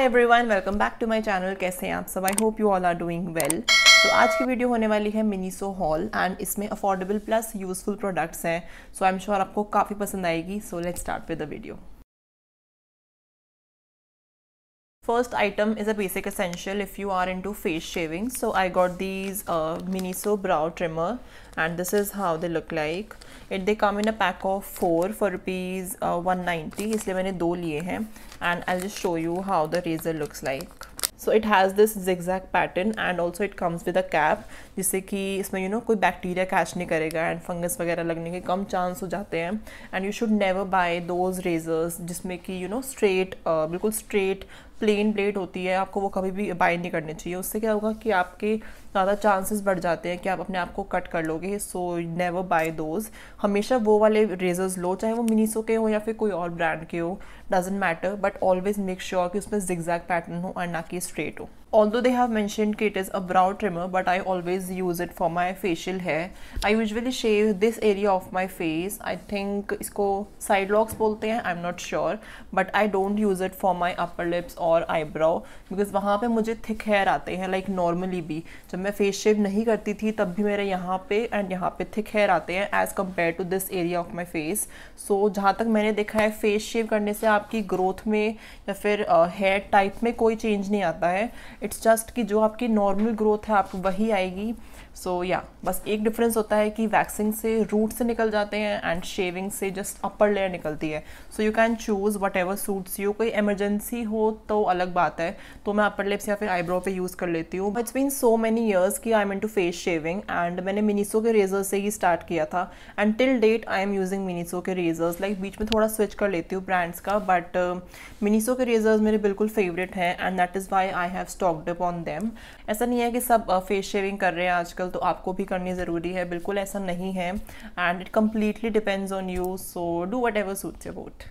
Every everyone welcome back to my channel कैसे हैं आप सब I hope you all are doing well तो आज की वीडियो होने वाली है मिनीसो हॉल एंड इसमें अफोर्डेबल प्लस यूजफुल प्रोडक्ट्स हैं सो आई एम श्योर आपको काफ़ी पसंद आएगी so let start with the video First item is a basic essential if you are into face shaving. So I got these uh, Miniso brow trimmer and this is how they look like. It they come in a pack of 4 for rupees uh, 190 इसलिए मैंने दो लिए हैं and I'll just show you how the razor looks like. So it has this zigzag pattern, and also it comes with a cap, जिससे कि इसमें you know, कोई bacteria catch नहीं करेगा and fungus वगैरह लगने के कम चांस हो जाते हैं And you should never buy those razors जिसमें कि you know straight uh, बिल्कुल straight प्लेन ब्लेड होती है आपको वो कभी भी बाय नहीं करनी चाहिए उससे क्या होगा कि आपके ज़्यादा चांसेस बढ़ जाते हैं कि आप अपने आप को कट कर लोगे सो नेवर बाय दोज हमेशा वो वाले रेजर्स लो चाहे वो मिनीसो के हो या फिर कोई और ब्रांड के हो doesn't matter but always make sure कि उसमें जिग्जैग पैटर्न हो और ना कि स्ट्रेट हो although they have mentioned it is a brow trimmer but I always use it for my facial hair I usually shave this area of my face I think isko side locks bolte hain I'm not sure but I don't use it for my upper lips or eyebrow because wahan pe mujhe thick hair aate hain like normally bhi jab main face shave nahi karti thi tab bhi mere yahan pe and yahan pe thick hair aate hain as compared to this area of my face so jahan tak maine dekha hai face shave karne se aapki growth mein ya fir uh, hair type mein koi change nahi aata hai it's just कि जो आपकी normal growth है आपको वही आएगी सो so, या yeah, बस एक डिफरेंस होता है कि वैक्सिंग से रूट से निकल जाते हैं एंड शेविंग से जस्ट अपर लेयर निकलती है so you can choose whatever suits you कोई इमरजेंसी हो तो अलग बात है तो मैं अपर लिप्स या फिर आईब्रो पे यूज़ कर लेती हूँ it's been so many years की I am to face shaving and मैंने मिनीसो के रेजर से ही स्टार्ट किया था and till date I am using Miniso के रेजर्स लाइक बीच में थोड़ा स्विच कर लेती हूँ ब्रांड्स का बट मिनीसो uh, के रेजर्स मेरे बिल्कुल फेवरेट हैं and that is why I have stocked up on them ऐसा नहीं है कि सब फेस uh, शेविंग कर रहे हैं आजकल आजकल तो आपको भी करनी ज़रूरी है बिल्कुल ऐसा नहीं है and it completely depends on you so do whatever suit your boat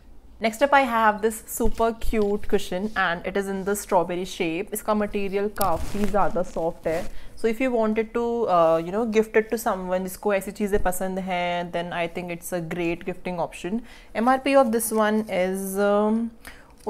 next up I have this super cute cushion and it is in the strawberry shape इसका मटेरियल काफ़ी ज़्यादा सॉफ्ट है so if you wanted to you know gifted to someone जिसको ऐसी चीज़ें पसंद हैं then I think it's a great gifting option M R P of this one is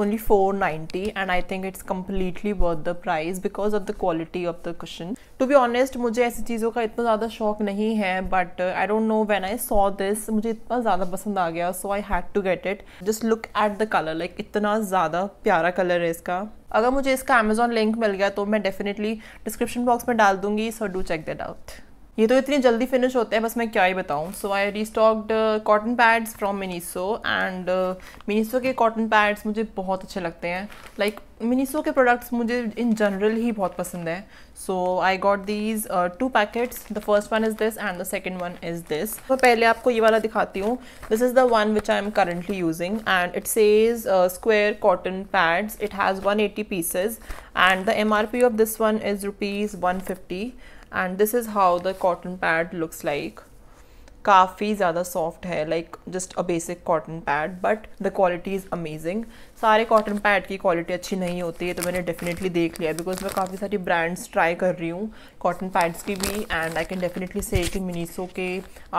only 490 and I think it's completely worth the price because of the quality of the cushion. To be honest mujhe aise cheezon ka itna zyada शौक nahi hai but uh, I don't know when I saw this mujhe itna zyada pasand aa gaya so I had to get it. Just look at the color like itna zyada pyara color hai iska agar mujhe iska amazon link mil gaya to main definitely description box mein dal dungi so do check that out ये तो इतनी जल्दी finish होते हैं बस मैं क्या ही बताऊँ so I restocked cotton pads from Miniso and Miniso के कॉटन पैड्स मुझे बहुत अच्छे लगते हैं लाइक like, मिनीसो के प्रोडक्ट्स मुझे इन जनरल ही बहुत पसंद है so I got these two packets the first one is this and the second one is this तो पहले आपको ये वाला दिखाती हूँ this is the one which I am currently using and it says square cotton pads it has one eighty pieces and the M R P of this one is rupees one fifty and this is how the cotton pad looks like काफ़ी ज़्यादा soft है like just a basic cotton pad but the quality is amazing सारे cotton pad की quality अच्छी नहीं होती है तो मैंने डेफिनेटली देख लिया बिकॉज मैं काफ़ी सारी ब्रांड्स ट्राई कर रही हूँ कॉटन पैड्स की भी एंड आई कैन डेफिनेटली से कि मिनीसो के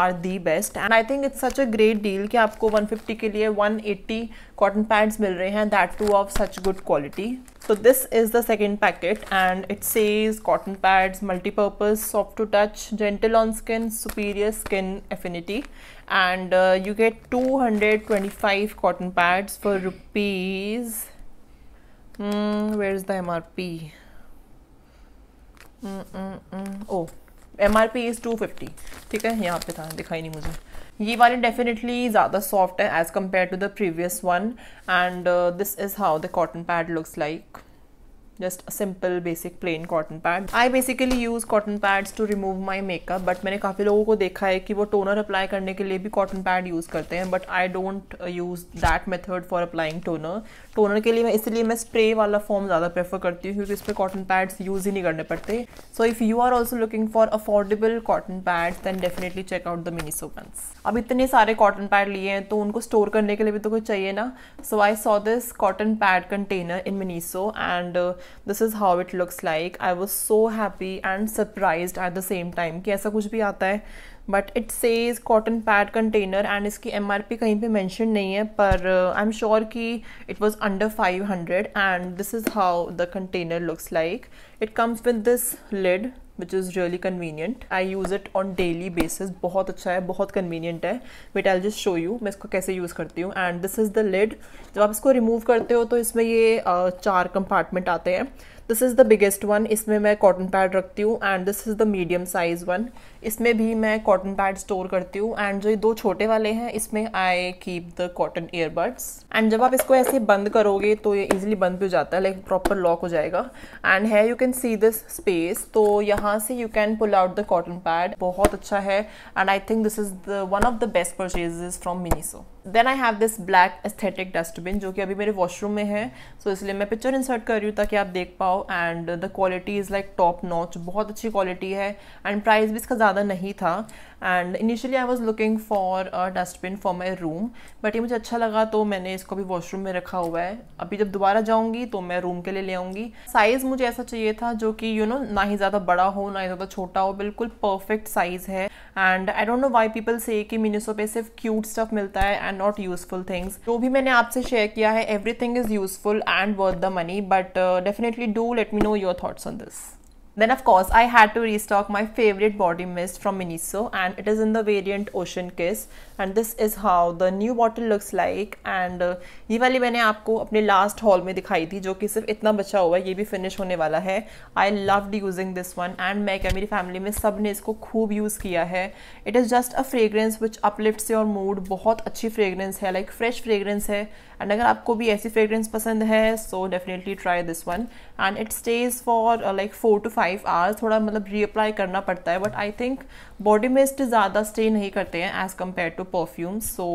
are the best and I think it's such a great deal कि आपको 150 के लिए 180 कॉटन पैड्स मिल रहे हैं that too of such good quality so this is the second packet and it says cotton pads multipurpose soft to touch gentle on skin superior skin affinity and uh, you get 225 cotton pads for rupees mm, where hmm, hmm, hmm. oh, is the mrp mm -mm oh mrp is 250 ठीक है यहाँ पे था दिखाई नहीं मुझे ये वाले डेफिनेटली ज़्यादा सॉफ्ट है as compare to the previous one and this is how the cotton pad looks like just simple basic plain cotton pad I basically use cotton cotton to remove my makeup but मैंने काफ़ी लोगों को देखा है कि वो toner apply करने के लिए भी कॉटन पैड यूज़ करते हैं but I don't use that method for applying toner toner के लिए मैं इसलिए मैं स्प्रे वाला फॉर्म ज़्यादा प्रेफर करती हूँ क्योंकि इसमें कॉटन पैड्स यूज़ ही नहीं करने पड़ते so if you are also looking for affordable cotton pad then definitely check out the Miniso ones अब इतने सारे कॉटन पैड लिए हैं तो उनको स्टोर करने के लिए भी तो कुछ चाहिए ना so I saw this cotton pad container in Miniso and this is how it looks like I was so happy and surprise at the same time कि ऐसा कुछ भी आता है but it says cotton pad container and इसकी M R P कहीं पर mention नहीं है पर आई एम श्योर कि it was under five hundred and this is how the container looks like it comes with this lid which is really convenient I use it on daily basis बहुत अच्छा है बहुत convenient है but I just show you मैं इसको कैसे use करती हूँ and this is the lid जब आप इसको रिमूव करते हो तो इसमें ये uh, चार कंपार्टमेंट आते हैं this is the biggest one इसमें मैं कॉटन पैड रखती हूँ and this is the medium size one इसमें भी मैं कॉटन पैड स्टोर करती हूँ एंड जो ये दो छोटे वाले हैं इसमें I keep the cotton earbuds and जब आप इसको ऐसे बंद करोगे तो ये इजीली बंद भी हो जाता है लाइक प्रॉपर लॉक हो जाएगा एंड है you can see this space तो यहाँ से you can pull out the cotton pad बहुत अच्छा है and I think this is the one of the best purchase from Miniso then I have this black aesthetic dustbin जो कि अभी मेरे वॉशरूम में है सो so इसलिए मैं पिक्चर इंसर्ट कर रही हूँ ताकि आप देख पाओ and the quality is like top notch बहुत अच्छी क्वालिटी है एंड प्राइस भी इसका ज़्यादा नहीं था and initially I was looking for a dustbin for my room but ये मुझे अच्छा लगा तो मैंने इसको भी वॉशरूम में रखा हुआ है अभी जब दोबारा जाऊँगी तो मैं रूम के लिए ले आऊँगी साइज़ मुझे ऐसा चाहिए था जो कि यू नो ना ही ज़्यादा बड़ा हो ना ही ज़्यादा छोटा हो बिल्कुल परफेक्ट साइज़ है and I don't know why people say कि मीनोसो पे सिर्फ क्यूट स्टफ मिलता है एंड नॉट यूजफुल थिंग्स जो भी मैंने आपसे शेयर किया है everything is useful and worth the money but definitely do let me know your thoughts on this Then of course I had to restock my favorite body mist from Miniso and it is in the variant Ocean Kiss and this is how the new bottle looks like and ये वाली मैंने आपको अपने last haul में दिखाई थी जो कि सिर्फ इतना बचा हुआ है ये भी finish होने वाला है I loved using this one and मैं क्या मेरी family में सब ने इसको खूब use किया है It is just a fragrance which uplifts your mood बहुत अच्छी fragrance है like fresh fragrance है and अगर आपको भी ऐसी fragrance पसंद है so definitely try this one and it stays for uh, like four to five five hours थोड़ा मतलब रीअप्लाई करना पड़ता है but I think body mist ज़्यादा स्टे नहीं करते हैं as compare to perfumes so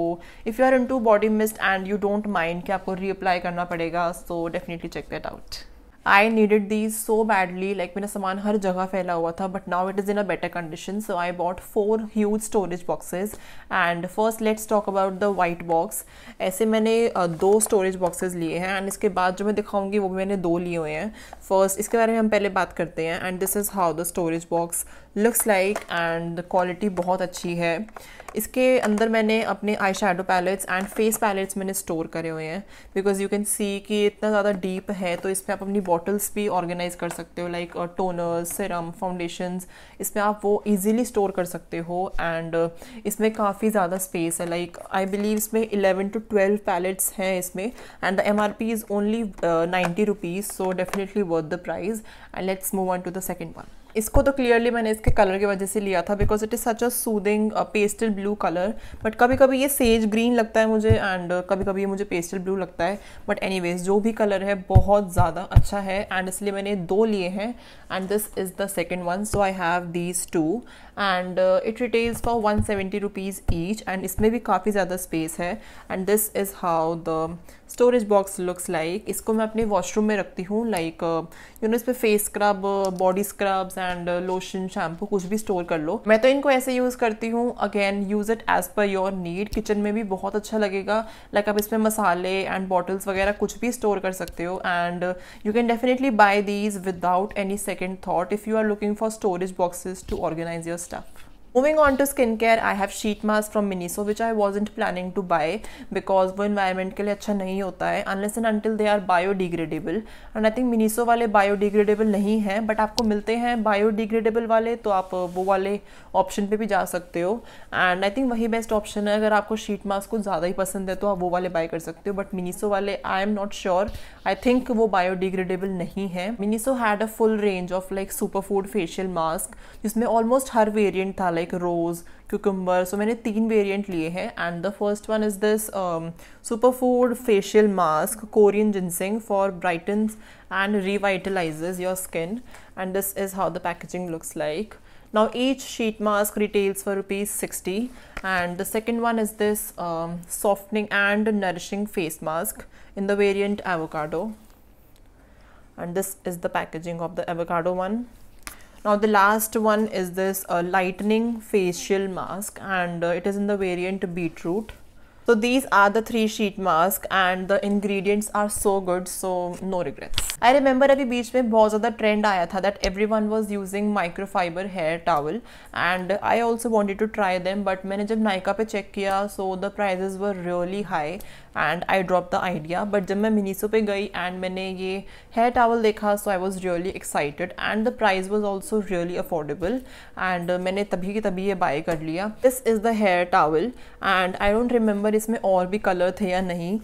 if you are into body mist and you don't mind कि आपको रीअप्लाई करना पड़ेगा so definitely check that out I needed these so badly like मेरा सामान हर जगह फैला हुआ था but now it is in a better condition so I bought four huge storage boxes and first let's talk about the white box ऐसे मैंने दो स्टोरेज बॉक्सेज लिए हैं एंड इसके बाद जो मैं दिखाऊंगी वो भी मैंने दो लिए हुए हैं फर्स्ट इसके बारे में हम पहले बात करते हैं and this is how the storage box looks like and quality बहुत अच्छी है इसके अंदर मैंने अपने eye shadow palettes and face palettes मैंने स्टोर करे हुए हैं बिकॉज यू कैन सी कि इतना ज़्यादा डीप है तो इसमें आप अपनी बॉडी बॉटल्स भी ऑर्गेनाइज कर सकते हो लाइक टोनर्स सिरम फाउंडेशंस इसमें आप वो इजीली स्टोर कर सकते हो एंड uh, इसमें काफ़ी ज़्यादा स्पेस है लाइक आई बिलीव इसमें इलेवन टू ट्वेल्व पैलेट्स हैं इसमें and the M R P is only ninety rupees so definitely worth the price and let's move on to the second one इसको तो clearly मैंने इसके colour की वजह से लिया था because it is such a soothing pastel blue colour but कभी कभी ये सेज ग्रीन लगता है मुझे एंड uh, कभी कभी ये मुझे पेस्टल ब्लू लगता है बट एनी जो भी कलर है बहुत ज़्यादा अच्छा है एंड इसलिए मैंने दो लिए हैं and this is the second one so I have these two and it retails for one seventy rupees each and इसमें भी काफ़ी ज़्यादा स्पेस है and this is how the storage box looks like इसको मैं अपने वॉशरूम में रखती हूँ लाइक यू नो इस पर face scrub body scrubs and lotion shampoo कुछ भी स्टोर कर लो मैं तो इनको ऐसे यूज़ करती हूँ again use it as per your need kitchen में भी बहुत अच्छा लगेगा लाइक आप इसमें मसाले एंड बॉटल्स वगैरह कुछ भी स्टोर कर सकते हो and you can definitely buy these without any second thought if you are looking for storage boxes to organize your stuff to skin care I have sheet mask from Miniso which I wasn't planning to buy because वो environment के लिए अच्छा नहीं होता है unless and until they are biodegradable and I think Miniso वाले biodegradable नहीं हैं बट आपको मिलते हैं बायोडिग्रेडेबल वाले तो आप वो वाले ऑप्शन पर भी जा सकते हो एंड आई थिंक वही बेस्ट ऑप्शन है अगर आपको शीट मास्क को ज़्यादा ही पसंद है तो आप वो वाले बाय कर सकते हो बट मिनीसो वाले I am not sure I think वो बायोडिग्रेडेबल नहीं है Miniso had a full range of like super food facial mask जिसमें ऑलमोस्ट हर वेरियंट था like like rose, cucumber. So मैंने तीन variant लिए हैं and the first one is this um, superfood facial mask Korean ginseng for brightens and revitalizes your skin and this is how the packaging looks like. Now each sheet mask retails for rupees 60 and the second one is this um, softening and nourishing face mask in the variant avocado and this is the packaging of the avocado one. now the last one is this uh, lightning facial mask and uh, it is in the variant beetroot so these are the three sheet mask and the ingredients are so good so no regrets I remember अभी बीच में बहुत ज़्यादा trend आया था that every one was using microfibre hair towel and I also wanted to try them but मैंने जब नायका पे चेक किया so the prices were really high and I drop the idea but जब मैं मिनीसो पे गई एंड मैंने ये हेयर टावल देखा so I was really excited and the price was also really affordable and मैंने तभी के तभी ये बाय कर लिया this is the hair towel and I don't remember इसमें और भी कलर थे या नहीं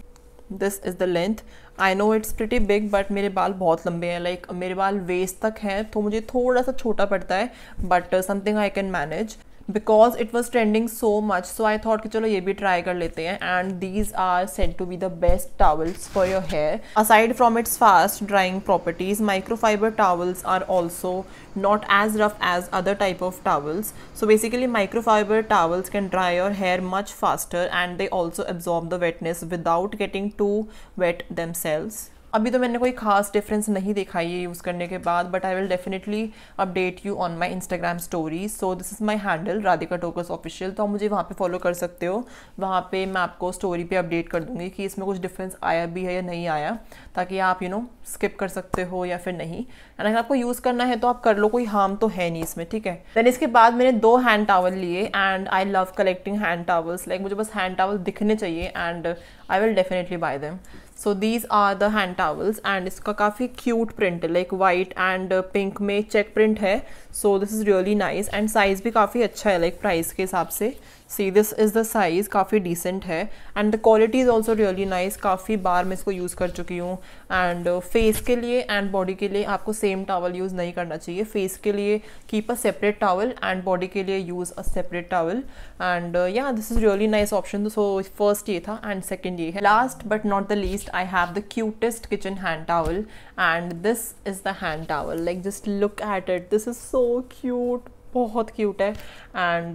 this is the length I know it's pretty big but मेरे बाल बहुत लंबे हैं लाइक like, मेरे बाल वेस्ट तक हैं तो मुझे थोड़ा सा छोटा पड़ता है but something I can manage because it was trending so much so I thought कि चलो ये भी ट्राई कर लेते हैं and these are set to be the best towels for your hair aside from its fast drying properties microfibre towels are also not as rough as other type of towels so basically microfibre towels can dry your hair much faster and they also absorb the wetness without getting too wet them sales अभी तो मैंने कोई खास difference नहीं देखा ये use करने के बाद but I will definitely update you on my Instagram story so this is my handle Radhika Tokas official तो आप मुझे वहाँ पे फॉलो कर सकते हो वहाँ पे मैं आपको स्टोरी पे अपडेट कर दूँगी कि इसमें कुछ डिफरेंस आया भी है या नहीं आया ताकि आप यू नो स्किप कर सकते हो या फिर नहीं एंड अगर आपको यूज़ करना है तो आप कर लो कोई हार्म तो है नहीं इसमें ठीक है देन इसके बाद मैंने दो हैंड टावल लिए and I love collecting hand towels like मुझे बस हैंड टावल दिखने चाहिए and I will definitely buy them so these are the hand towels and इसका काफ़ी क्यूट प्रिंट है लाइक वाइट एंड पिंक में चेक प्रिंट है so this is really nice and size भी काफ़ी अच्छा है लाइक like, प्राइस के हिसाब से see this is the size काफ़ी डिसेंट है and the quality is also really nice काफ़ी बार मैं इसको यूज़ कर चुकी हूँ एंड फेस uh, के लिए एंड बॉडी के लिए आपको सेम टावल यूज़ नहीं करना चाहिए फेस के लिए keep a separate towel and body के लिए use a separate towel and या this is really nice option so first ये था एंड सेकेंड ये है last but not the least I have the cutest kitchen hand towel and this is the hand towel like just look at it this is so cute बहुत cute है and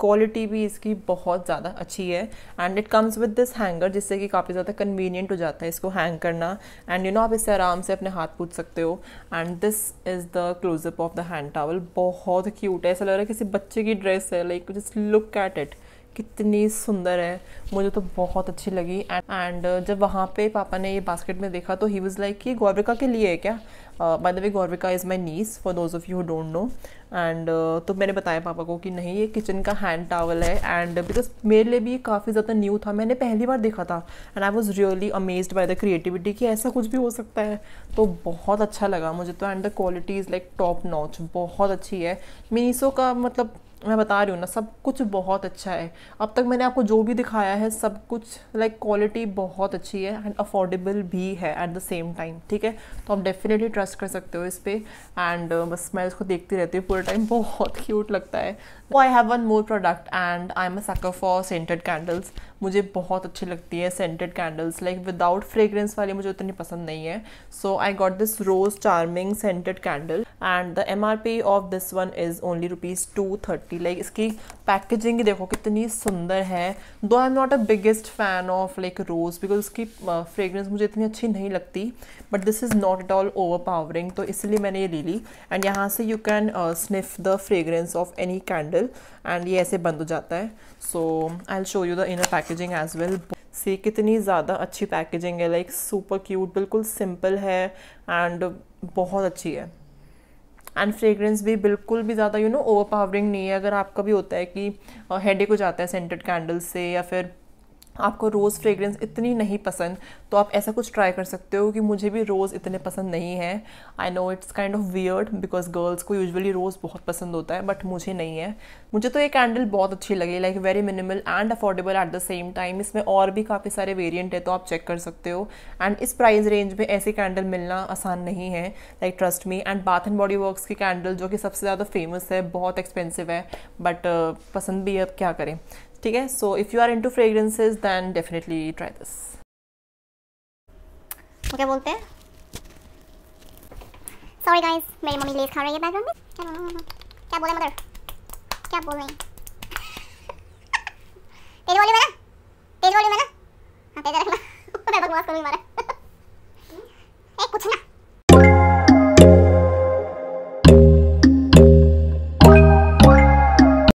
quality uh, भी इसकी बहुत ज़्यादा अच्छी है and it comes with this hanger जिससे कि काफ़ी ज़्यादा कन्वीनियंट हो जाता है इसको हैंग करना एंड यू नो आप इससे आराम से अपने हाथ पूछ सकते हो and this is the close up of the hand towel बहुत क्यूट है ऐसा लग रहा है किसी बच्चे की ड्रेस है like just look at it कितनी सुंदर है मुझे तो बहुत अच्छी लगी एंड uh, जब वहाँ पे पापा ने ये बास्केट में देखा तो ही वॉज़ लाइक कि गोरबिका के लिए है क्या by the way Gauravika is my niece for those of you don't know and तो मैंने बताया पापा को कि नहीं ये किचन का हैंड टावल है एंड बिकॉज मेरे लिए भी काफ़ी ज़्यादा न्यू था मैंने पहली बार देखा था and I was really amaze by the creativity कि ऐसा कुछ भी हो सकता है तो बहुत अच्छा लगा मुझे तो and the quality is like top notch बहुत अच्छी है मीसो का मतलब मैं बता रही हूँ ना सब कुछ बहुत अच्छा है अब तक मैंने आपको जो भी दिखाया है सब कुछ लाइक क्वालिटी बहुत अच्छी है एंड अफोर्डेबल भी है एट द सेम टाइम ठीक है तो आप डेफिनेटली ट्रस्ट कर सकते हो इस पर एंड uh, बस मैं इसको देखती रहती हूँ पूरे टाइम बहुत क्यूट लगता है I have one more product and I am a sucker for scented candles मुझे बहुत अच्छी लगती है scented candles like without fragrance वाली मुझे उतनी पसंद नहीं है so I got this rose charming scented candle and the M R P of this one is only rupees two thirty like इसकी पैकेजिंग देखो कितनी सुंदर है though I am not a biggest fan of like rose because उसकी fragrance uh, मुझे इतनी अच्छी नहीं लगती but this is not at all overpowering तो इसलिए मैंने ये ले ली एंड यहाँ से you can sniff the fragrance of any candle and ये ऐसे बंद हो जाता है so I'll show you the inner package packaging as well see कितनी ज़्यादा अच्छी पैकेजिंग है लाइक सुपर क्यूट बिल्कुल सिंपल है एंड बहुत अच्छी है एंड फ्रेगरेंस भी बिल्कुल भी ज़्यादा यू नो ओवर पावरिंग नहीं है अगर आपका भी होता है कि हेडेक uh, हो जाता है सेंटेड कैंडल से या फिर आपको रोज़ फ्रेग्रेंस इतनी नहीं पसंद तो आप ऐसा कुछ ट्राई कर सकते हो कि मुझे भी रोज़ इतने पसंद नहीं है I know it's kind of weird because girls को यूजुअली रोज़ बहुत पसंद होता है बट मुझे नहीं है मुझे तो ये कैंडल बहुत अच्छी लगी like very minimal and affordable at the same time इसमें और भी काफ़ी सारे वेरियंट है तो आप चेक कर सकते हो एंड इस प्राइस रेंज में ऐसी कैंडल मिलना आसान नहीं है like trust me and Bath and Body Works की कैंडल जो कि सबसे ज़्यादा फेमस है बहुत एक्सपेंसिव है बट uh, पसंद भी अब क्या करें ठीक है so if you are into fragrances then definitely try this क्या बोलते हैं सॉरी गाइस मेरी मम्मी लेस खा रही है बैकग्राउंड में क्या बोले मदर क्या बोल रही तेज वॉल्यूम है ना तेज वॉल्यूम है ना हाँ तेज रखना मैं बकवास करूँगी मारा ए कुछ ना